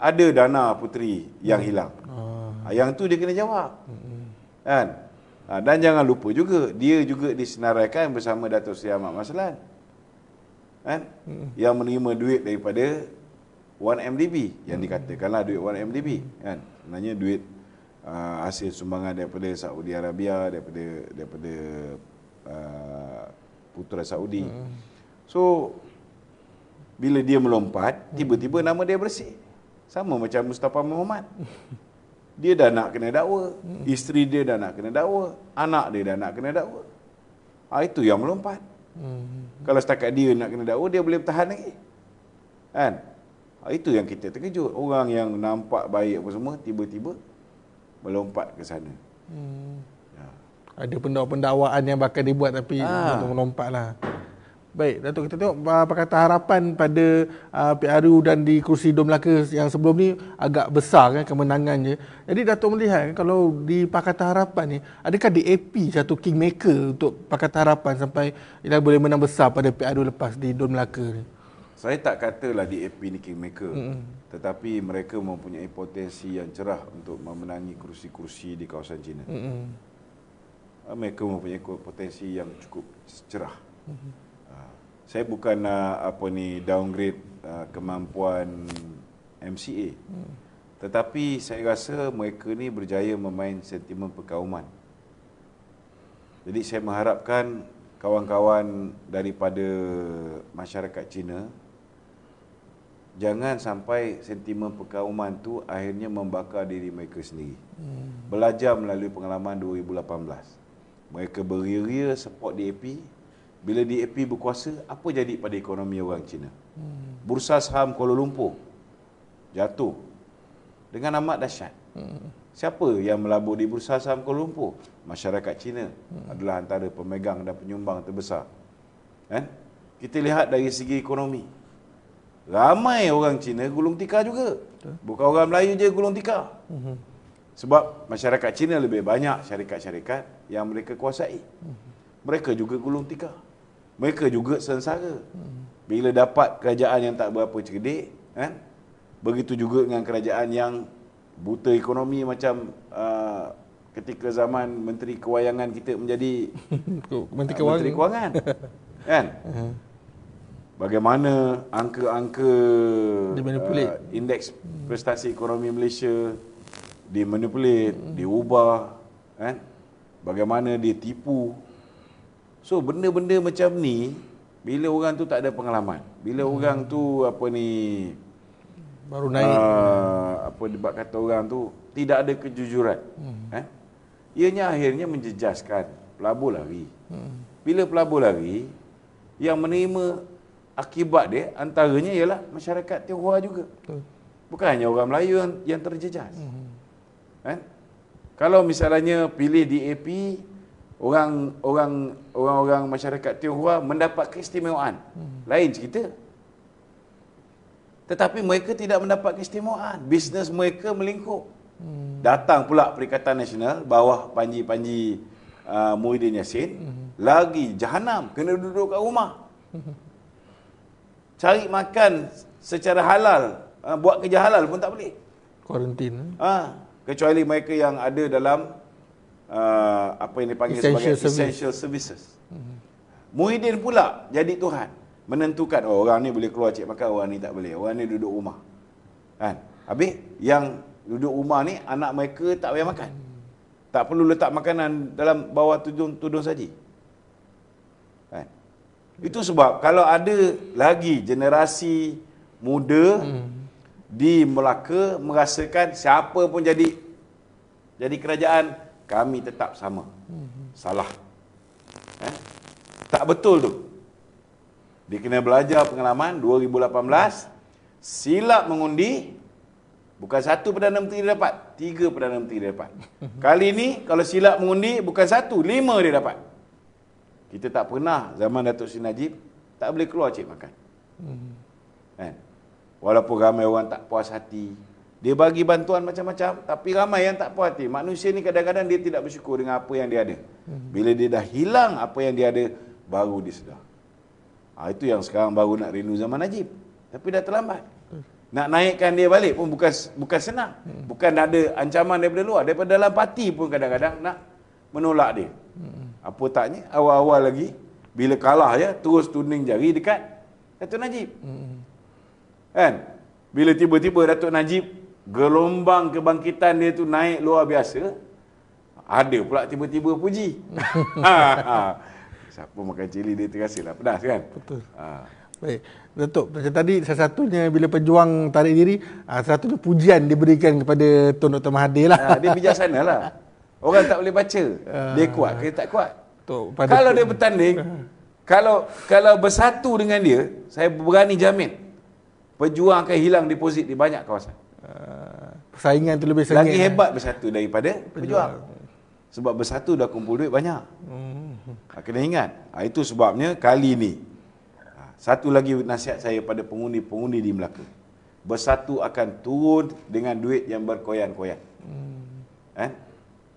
ada dana puteri yang hmm. hilang hmm. yang tu dia kena jawab hmm. kan Ha, dan jangan lupa juga, dia juga disenaraikan bersama datuk Sri Ahmad Maslan. Kan? Hmm. Yang menerima duit daripada 1MDB. Yang hmm. dikatakanlah duit 1MDB. Kan? Sebenarnya duit uh, hasil sumbangan daripada Saudi Arabia, daripada daripada uh, putera Saudi. Hmm. So, bila dia melompat, hmm. tiba-tiba nama dia bersih. Sama macam Mustafa Muhammad. dia dah nak kena dakwa. Hmm. Isteri dia dah nak kena dakwa. Anak dia dah nak kena dakwa. Ha, itu yang melompat. Hmm. Kalau setakat dia nak kena dakwa, dia boleh bertahan lagi. Kan? Ha, itu yang kita terkejut. Orang yang nampak baik apa semua, tiba-tiba melompat ke sana. Hmm. Ya. Ada pendakwaan yang bakal dibuat tapi ha. melompat lah. Baik, Datuk kita tengok uh, ah, perkataan harapan pada uh, ah, PRU dan di kursi Dom Melaka yang sebelum ni agak besar kan kemenangannya. Jadi Datuk melihat kan, kalau di Pakatan Harapan ni, adakah DAP satu kingmaker untuk Pakatan Harapan sampai dia boleh menang besar pada PRU lepas di Dom Melaka ni? Saya tak katalah DAP ni kingmaker. Mm-hmm. Tetapi mereka mempunyai potensi yang cerah untuk memenangi kursi-kursi di kawasan China. Mm-hmm. Mereka mempunyai potensi yang cukup cerah. Mm-hmm saya bukan nak ah, apa ni downgrade uh, kemampuan MCA. Hmm. Tetapi saya rasa mereka ni berjaya memain sentimen perkauman. Jadi saya mengharapkan kawan-kawan daripada masyarakat Cina jangan sampai sentimen perkauman tu akhirnya membakar diri mereka sendiri. Hmm. Belajar melalui pengalaman 2018. Mereka beria-ria support DAP, bila DAP berkuasa apa jadi pada ekonomi orang Cina hmm. bursa saham Kuala Lumpur jatuh dengan amat dahsyat hmm. siapa yang melabur di bursa saham Kuala Lumpur masyarakat Cina hmm. adalah antara pemegang dan penyumbang terbesar eh? kita lihat dari segi ekonomi ramai orang Cina gulung tikar juga bukan orang Melayu je gulung tikar hmm. sebab masyarakat Cina lebih banyak syarikat-syarikat yang mereka kuasai hmm. mereka juga gulung tikar mereka juga sengsara. Bila dapat kerajaan yang tak berapa cerdik, kan? Begitu juga dengan kerajaan yang buta ekonomi macam uh, ketika zaman menteri kewangan kita menjadi menteri uh, kewangan. Menteri kewangan. kan? Uh-huh. Bagaimana angka-angka uh, indeks prestasi ekonomi Malaysia dimanipulate, diubah, kan? Bagaimana dia tipu So benda-benda macam ni bila orang tu tak ada pengalaman, bila hmm. orang tu apa ni baru naik uh, apa debat kata orang tu tidak ada kejujuran. Hmm. Eh? Ianya akhirnya menjejaskan pelabur lari. Hmm. Bila pelabur lari, yang menerima akibat dia antaranya ialah masyarakat Tionghoa juga. Betul. Bukan hanya orang Melayu yang, yang terjejas. Hmm. Eh? Kalau misalnya pilih DAP, orang orang orang-orang masyarakat Tionghoa mendapat keistimewaan. Hmm. Lain cerita. Tetapi mereka tidak mendapat keistimewaan. Bisnes mereka melingkup. Hmm. Datang pula Perikatan Nasional bawah panji-panji uh, Muhyiddin Yassin hmm. lagi jahanam kena duduk kat rumah. Cari makan secara halal, uh, buat kerja halal pun tak boleh. Kuarantin. Eh? Ah, uh, kecuali mereka yang ada dalam uh, apa yang dipanggil essential sebagai service. essential services. Mm-hmm. Muhyiddin pula jadi Tuhan menentukan oh, orang ni boleh keluar cek makan, orang ni tak boleh. Orang ni duduk rumah. Kan? Habis yang duduk rumah ni anak mereka tak payah makan. Tak perlu letak makanan dalam bawah tudung tudung saja. Kan? Itu sebab kalau ada lagi generasi muda mm-hmm. di Melaka merasakan siapa pun jadi jadi kerajaan kami tetap sama. Salah. Eh? Tak betul tu. Dia kena belajar pengalaman 2018, silap mengundi, bukan satu Perdana Menteri dia dapat, tiga Perdana Menteri dia dapat. Kali ini kalau silap mengundi, bukan satu, lima dia dapat. Kita tak pernah zaman Datuk Sri Najib, tak boleh keluar cik makan. Eh? Walaupun ramai orang tak puas hati, dia bagi bantuan macam-macam tapi ramai yang tak puas hati. Manusia ni kadang-kadang dia tidak bersyukur dengan apa yang dia ada. Hmm. Bila dia dah hilang apa yang dia ada baru dia sedar. Ha, itu yang sekarang baru nak rindu zaman Najib. Tapi dah terlambat. Hmm. Nak naikkan dia balik pun bukan bukan senang. Hmm. Bukan ada ancaman daripada luar, daripada dalam parti pun kadang-kadang nak menolak dia. Apa taknya awal-awal lagi bila kalah ya terus tuning jari dekat Datuk Najib. Kan? Bila tiba-tiba Datuk Najib gelombang kebangkitan dia tu naik luar biasa ada pula tiba-tiba puji ha, ha. siapa makan cili dia terasalah pedas kan betul ha. baik Datuk, macam tadi salah satunya bila pejuang tarik diri, ah, salah satunya pujian diberikan kepada Tun Dr. Mahathir lah. Ha, dia bijaksana lah. Orang tak boleh baca. Ah. Dia kuat ke tak kuat? Tok, pada kalau dia bertanding, ah. kalau kalau bersatu dengan dia, saya berani jamin pejuang akan hilang deposit di banyak kawasan persaingan uh, tu lebih sengit. Lagi eh. hebat eh. bersatu daripada berjuang. Sebab bersatu dah kumpul duit banyak. Hmm. Ha, kena ingat. Ha, itu sebabnya kali ni. Ha, satu lagi nasihat saya pada pengundi-pengundi di Melaka. Bersatu akan turun dengan duit yang berkoyan-koyan. Hmm. Eh?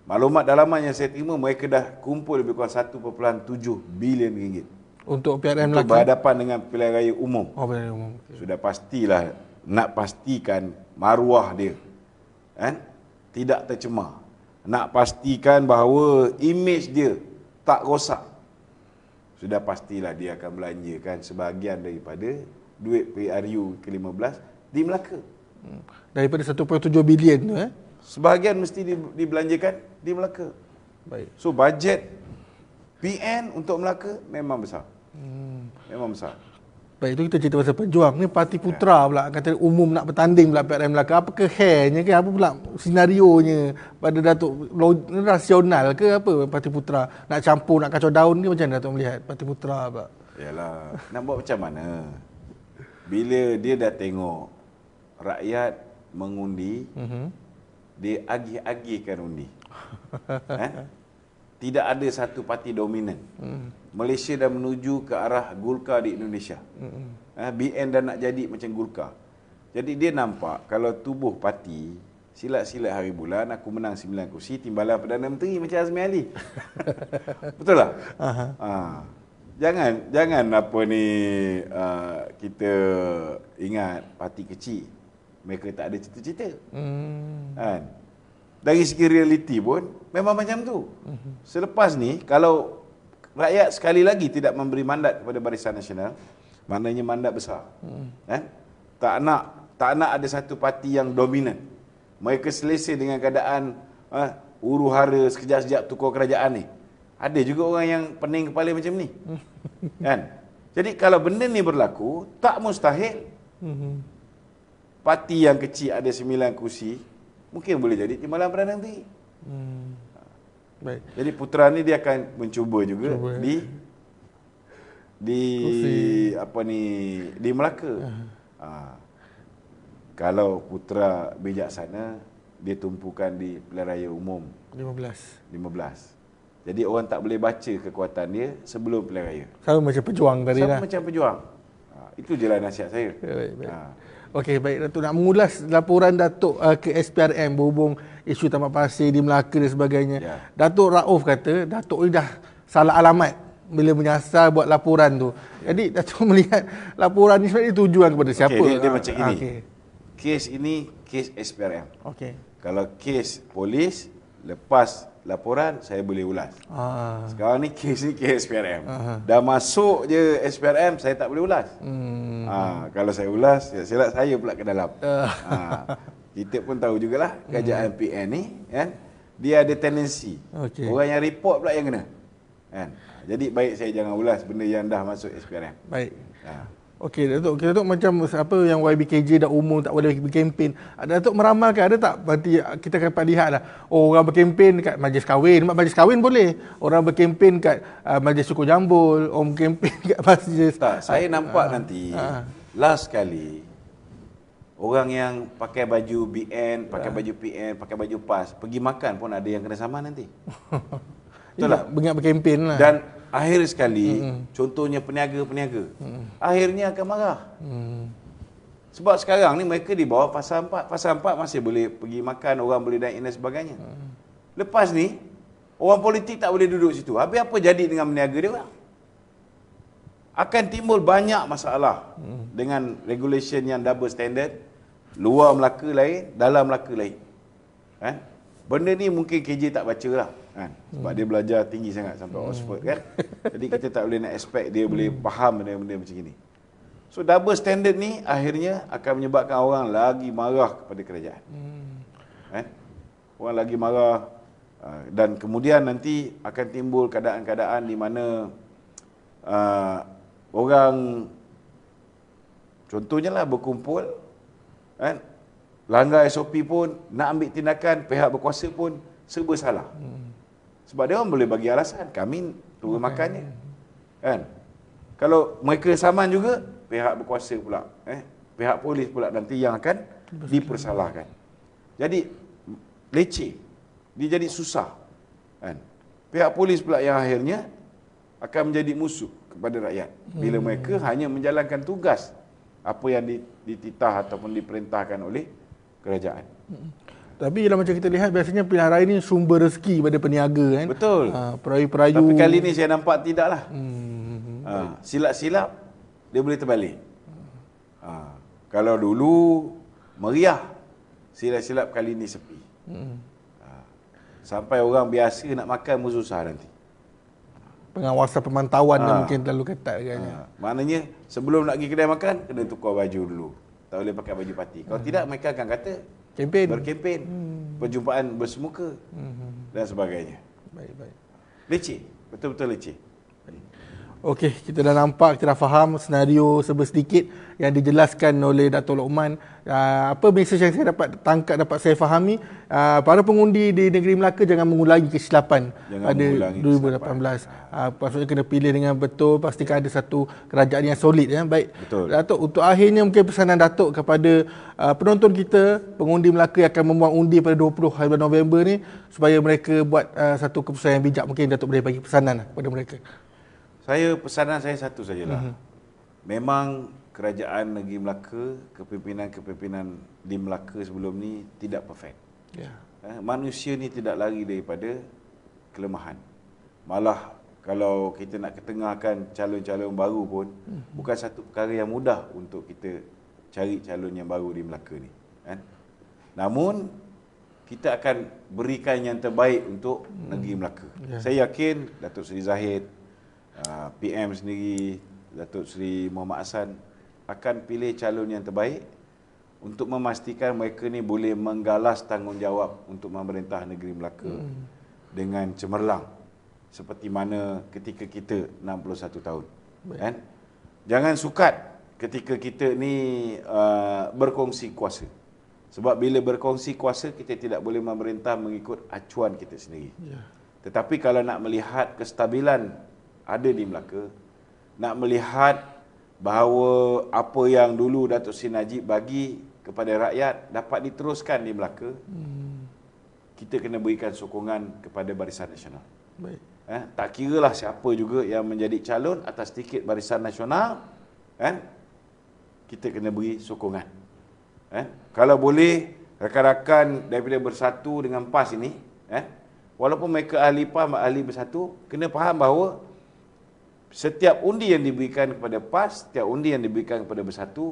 Maklumat dalaman yang saya terima, mereka dah kumpul lebih kurang 1.7 bilion ringgit. Untuk PRM lagi. Untuk berhadapan dengan pilihan raya umum. Oh, pilihan raya umum. Sudah pastilah nak pastikan maruah dia eh? tidak tercemar nak pastikan bahawa imej dia tak rosak sudah pastilah dia akan belanjakan sebahagian daripada duit PRU ke-15 di Melaka hmm. daripada 1.7 bilion tu eh sebahagian mesti dibelanjakan di Melaka baik so bajet PN untuk Melaka memang besar hmm. memang besar Lepas itu kita cerita pasal pejuang ni parti putra pula kata umum nak bertanding pula PRM Melaka apa ke hairnya ke apa pula senarionya pada Datuk rasional ke apa parti putra nak campur nak kacau daun ke macam mana Datuk melihat parti putra apa Yalah nak buat macam mana bila dia dah tengok rakyat mengundi mm-hmm. dia agih-agihkan undi eh? tidak ada satu parti dominan. Hmm. Malaysia dah menuju ke arah gulka di Indonesia. Hmm. Eh, BN dah nak jadi macam gulka. Jadi dia nampak kalau tubuh parti, silat-silat hari bulan, aku menang 9 kursi, timbalan Perdana Menteri macam Azmi Ali. Betul tak? Ha. Jangan, jangan apa ni, uh, kita ingat parti kecil. Mereka tak ada cita-cita. Hmm. Ha dari segi realiti pun memang macam tu. Selepas ni kalau rakyat sekali lagi tidak memberi mandat kepada Barisan Nasional, maknanya mandat besar. Eh? Tak nak tak nak ada satu parti yang dominan. Mereka selesa dengan keadaan eh, uru hara sekejap-sekejap tukar kerajaan ni. Ada juga orang yang pening kepala macam ni. Kan? Jadi kalau benda ni berlaku, tak mustahil. Mhm. Parti yang kecil ada sembilan kursi, mungkin boleh jadi timbalan peran nanti. Hmm. Baik. Jadi putra ni dia akan mencuba juga Cuba. di ya. di Kursi. apa ni di Melaka. Ha. Kalau putra sana, dia tumpukan di pilihan raya umum 15. 15. Jadi orang tak boleh baca kekuatan dia sebelum pilihan raya. Sama macam pejuang tadi lah. Sama macam pejuang. Ha. itu jelah nasihat saya. Ya, baik, baik. Ha. Okey, baik Datuk nak mengulas laporan Datuk uh, ke SPRM berhubung isu tamat pasir di Melaka dan sebagainya. Ya. Datuk Rauf kata Datuk ni dah salah alamat bila menyasar buat laporan tu. Ya. Jadi Datuk melihat laporan ni sebenarnya tujuan kepada okay, siapa? Dia, dia macam ini. Ah, okay. Kes ini kes SPRM. Okey. Kalau kes polis lepas laporan saya boleh ulas. Ah. Sekarang ni kes ni kes SPRM. Aha. Dah masuk je SPRM saya tak boleh ulas. Hmm. Ha, kalau saya ulas silap, ya, silap saya pula ke dalam. Uh. kita pun tahu jugalah kerajaan hmm. PN ni kan dia ada tendensi. Okay. Orang yang report pula yang kena. Kan? Jadi baik saya jangan ulas benda yang dah masuk SPRM. Baik. Ha. Okey Datuk, kita tengok macam apa yang YBKJ dah umum tak boleh berkempen. Ada Datuk meramalkan ada tak? Berarti kita akan dapat lihatlah. Oh, orang berkempen kat majlis kahwin, majlis kahwin boleh. Orang berkempen kat uh, majlis suku jambul, orang berkempen kat majlis tak. Saya nampak uh, nanti. Uh. Last kali orang yang pakai baju BN, pakai uh. baju PN, pakai baju PAS, pergi makan pun ada yang kena saman nanti. Betul ya, tak? Lah. Ingat berkempen lah. Dan akhir sekali mm-hmm. contohnya peniaga-peniaga mm-hmm. akhirnya akan marah mm-hmm. sebab sekarang ni mereka di bawah pasal 4 pasal 4 masih boleh pergi makan orang boleh naik dan sebagainya mm-hmm. lepas ni orang politik tak boleh duduk situ habis apa jadi dengan peniaga dia orang akan timbul banyak masalah mm-hmm. dengan regulation yang double standard luar Melaka lain dalam Melaka lain eh? benda ni mungkin KJ tak baca lah kan sebab hmm. dia belajar tinggi sangat sampai hmm. Oxford kan jadi kita tak boleh nak expect dia hmm. boleh faham benda-benda macam ini so double standard ni akhirnya akan menyebabkan orang lagi marah kepada kerajaan hmm. eh? orang lagi marah uh, dan kemudian nanti akan timbul keadaan-keadaan di mana uh, orang contohnya lah berkumpul kan langgar SOP pun nak ambil tindakan pihak berkuasa pun serba salah hmm. Sebab dia orang boleh bagi alasan, kami tunggu okay. makannya. Kan? Kalau mereka saman juga, pihak berkuasa pula. Eh? Pihak polis pula nanti yang akan dipersalahkan. Jadi, leceh. Dia jadi susah. Kan? Pihak polis pula yang akhirnya akan menjadi musuh kepada rakyat. Bila hmm. mereka hanya menjalankan tugas apa yang dititah ataupun diperintahkan oleh kerajaan. Hmm. Tapi ialah macam kita lihat biasanya pilihan raya ni sumber rezeki pada peniaga kan. Betul. Ha, ah, perayu-perayu. Tapi kali ni saya nampak tidak lah. Hmm. Ha, silap-silap dia boleh terbalik. Ha, kalau dulu meriah, silap-silap kali ni sepi. Hmm. Ha, sampai orang biasa nak makan musuh susah nanti. Pengawasan pemantauan ha. mungkin terlalu ketat agaknya. Kan? Ha. Maknanya sebelum nak pergi kedai makan, kena tukar baju dulu. Tak boleh pakai baju parti. Kalau hmm. tidak, mereka akan kata, kempen berkempen hmm. perjumpaan bersemuka hmm, hmm, hmm. dan sebagainya baik baik leceh betul-betul leceh Okey, kita dah nampak, kita dah faham senario sebesar sedikit yang dijelaskan oleh Dato' Lokman. Ah, apa mesej yang saya dapat tangkap, dapat saya fahami, ah, para pengundi di negeri Melaka jangan mengulangi kesilapan jangan pada 2018. Uh, ah, maksudnya kena pilih dengan betul, pastikan ada satu kerajaan yang solid. Ya. Baik, betul. Dato' untuk akhirnya mungkin pesanan Dato' kepada penonton kita, pengundi Melaka yang akan membuang undi pada 20 November ni supaya mereka buat satu keputusan yang bijak. Mungkin Dato' boleh bagi pesanan lah kepada mereka. Saya pesanan saya satu sajalah. Mm-hmm. Memang kerajaan negeri Melaka, kepimpinan-kepimpinan di Melaka sebelum ni tidak perfect. Yeah. Ya. manusia ni tidak lari daripada kelemahan. Malah kalau kita nak ketengahkan calon-calon baru pun mm-hmm. bukan satu perkara yang mudah untuk kita cari calon yang baru di Melaka ni, kan? Namun kita akan berikan yang terbaik untuk mm. negeri Melaka. Yeah. Saya yakin Datuk Seri Zahid Ah, PM sendiri Datuk Seri Muhammad Hassan akan pilih calon yang terbaik untuk memastikan mereka ni boleh menggalas tanggungjawab untuk memerintah negeri Melaka hmm. dengan cemerlang seperti mana ketika kita 61 tahun Baik. kan jangan sukat ketika kita ni uh, berkongsi kuasa sebab bila berkongsi kuasa kita tidak boleh memerintah mengikut acuan kita sendiri ya. tetapi kalau nak melihat kestabilan ada di Melaka nak melihat bahawa apa yang dulu Datuk Seri Najib bagi kepada rakyat dapat diteruskan di Melaka hmm. kita kena berikan sokongan kepada Barisan Nasional baik eh tak kiralah siapa juga yang menjadi calon atas tiket Barisan Nasional eh, kita kena beri sokongan eh kalau boleh rakan-rakan daripada bersatu dengan PAS ini eh walaupun mereka ahli PAS ahli bersatu kena faham bahawa setiap undi yang diberikan kepada PAS, setiap undi yang diberikan kepada Bersatu,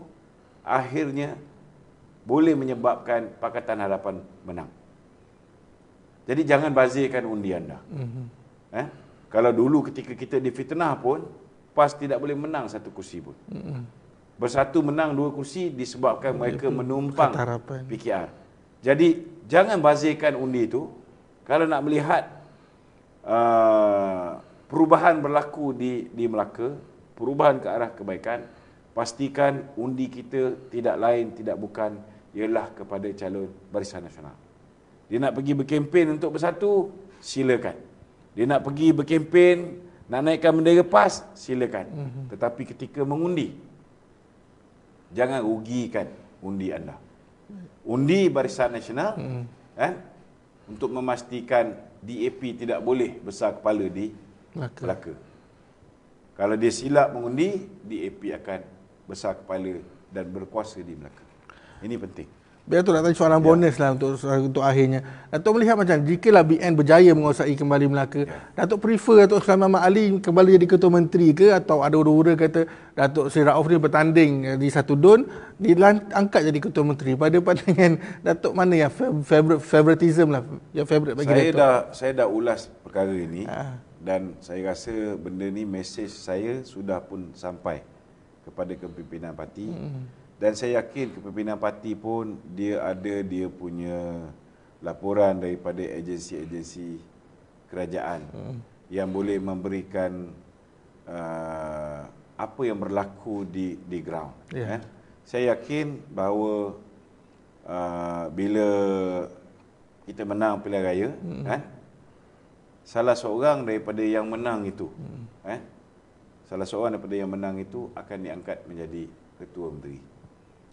akhirnya boleh menyebabkan Pakatan Harapan menang. Jadi jangan bazirkan undi anda. Mm-hmm. Eh? Kalau dulu ketika kita di fitnah pun, PAS tidak boleh menang satu kursi pun. Mm-hmm. Bersatu menang dua kursi disebabkan mereka menumpang PKR. Jadi jangan bazirkan undi itu. Kalau nak melihat uh, perubahan berlaku di di Melaka, perubahan ke arah kebaikan, pastikan undi kita tidak lain tidak bukan ialah kepada calon Barisan Nasional. Dia nak pergi berkempen untuk bersatu, silakan. Dia nak pergi berkempen nak naikkan bendera PAS, silakan. Mhm. Tetapi ketika mengundi, jangan rugikan undi anda. Undi Barisan Nasional hmm. eh, untuk memastikan DAP tidak boleh besar kepala di Melaka. Melaka. Kalau dia silap mengundi, DAP akan besar kepala dan berkuasa di Melaka. Ini penting. Biar tu nak tanya soalan ya. bonus lah untuk, untuk akhirnya. Datuk melihat macam, jika lah BN berjaya menguasai kembali Melaka, ya. Datuk prefer Datuk Selamat Mahmud Ali kembali jadi Ketua Menteri ke? Atau ada orang-orang kata, Datuk Sri Raof ni bertanding eh, di satu don, diangkat jadi Ketua Menteri. Pada pandangan Datuk mana yang favorite, favoritism lah? Yang favorite bagi saya Dah, saya dah ulas perkara ini. Ha dan saya rasa benda ni mesej saya sudah pun sampai kepada kepimpinan parti hmm. dan saya yakin kepimpinan parti pun dia ada dia punya laporan daripada agensi-agensi kerajaan hmm. yang boleh memberikan uh, apa yang berlaku di di ground yeah. eh? saya yakin bahawa uh, bila kita menang pilihan raya hmm. eh, salah seorang daripada yang menang itu hmm. eh salah seorang daripada yang menang itu akan diangkat menjadi ketua menteri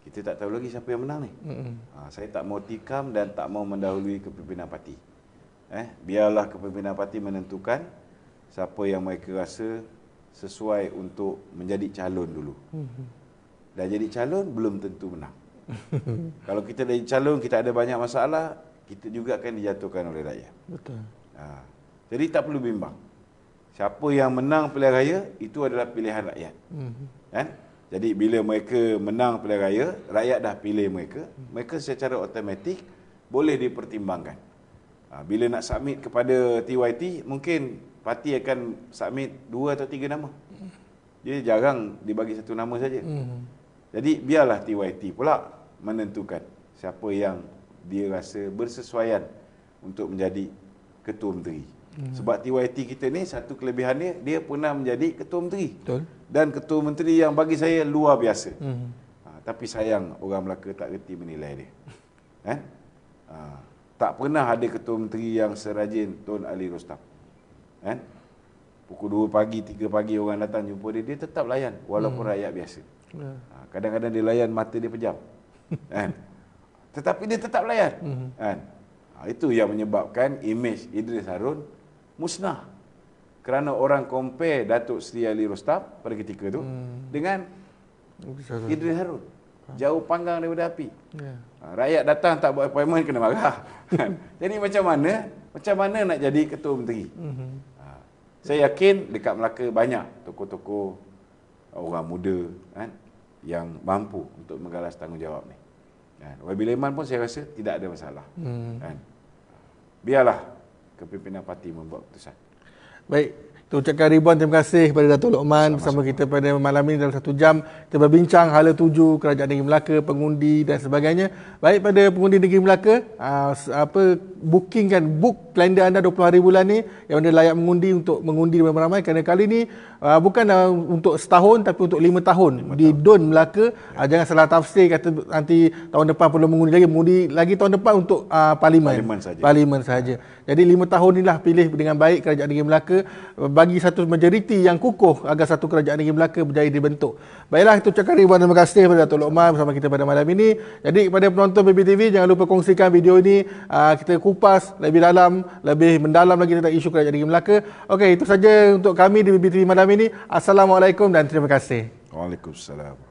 kita tak tahu lagi siapa yang menang ni hmm. ha, saya tak mau tikam dan tak mau mendahului kepimpinan parti eh biarlah kepimpinan parti menentukan siapa yang mereka rasa sesuai untuk menjadi calon dulu hmm. dah jadi calon belum tentu menang kalau kita jadi calon kita ada banyak masalah kita juga akan dijatuhkan oleh rakyat betul ha. Jadi tak perlu bimbang. Siapa yang menang pilihan raya, itu adalah pilihan rakyat. Mm-hmm. Kan? Jadi bila mereka menang pilihan raya, rakyat dah pilih mereka, mereka secara otomatik boleh dipertimbangkan. Ha, bila nak submit kepada TYT, mungkin parti akan submit dua atau tiga nama. Dia jarang dibagi satu nama saja. Mm-hmm. Jadi biarlah TYT pula menentukan siapa yang dia rasa bersesuaian untuk menjadi ketua menteri. Hmm. Sebab TYT kita ni satu kelebihan dia dia pernah menjadi ketua menteri. Betul. Dan ketua menteri yang bagi saya luar biasa. Hmm. Ha, tapi sayang orang Melaka tak reti menilai dia. Kan? Ha, tak pernah ada ketua menteri yang serajin Tun Ali Rostam. Kan? Pukul 2 pagi, 3 pagi orang datang jumpa dia, dia tetap layan walaupun hmm. rakyat biasa. Ya. Ha, kadang-kadang dia layan mata dia pejam. Kan? tetapi dia tetap layan. Hmm. Kan? Ha, itu yang menyebabkan imej Idris Harun musnah kerana orang compare Datuk Seri Ali Rostam pada ketika itu hmm. dengan Idris Harun ha. jauh panggang daripada api yeah. Ha, rakyat datang tak buat appointment kena marah kan? jadi macam mana macam mana nak jadi ketua menteri mm-hmm. saya yakin dekat Melaka banyak tokoh-tokoh orang muda kan, yang mampu untuk menggalas tanggungjawab ni. Kan. Lehman pun saya rasa tidak ada masalah. Hmm. Kan. Biarlah kepimpinan parti membuat keputusan. Baik, itu ucapkan ribuan terima kasih kepada Datuk Lokman bersama sama. kita pada malam ini dalam satu jam kita berbincang hala tuju kerajaan negeri Melaka, pengundi dan sebagainya. Baik pada pengundi negeri Melaka, ah, apa booking kan book kalender anda 20 hari bulan ini yang anda layak mengundi untuk mengundi ramai-ramai kerana kali ini uh, bukan uh, untuk setahun tapi untuk lima tahun lima di tahun. Dun Melaka uh, jangan salah tafsir kata nanti tahun depan perlu mengundi lagi mengundi lagi tahun depan untuk uh, parlimen parlimen saja parlimen sahaja. Ha. jadi lima tahun inilah pilih dengan baik kerajaan negeri Melaka bagi satu majoriti yang kukuh agar satu kerajaan negeri Melaka berjaya dibentuk baiklah itu cakap ribuan terima kasih kepada Datuk Lokman bersama kita pada malam ini jadi kepada penonton BBTV jangan lupa kongsikan video ini uh, kita kupas lebih dalam lebih mendalam lagi tentang isu kerajaan negeri Melaka okey itu saja untuk kami di BBTV malam ini malam ini. Assalamualaikum dan terima kasih. Waalaikumsalam.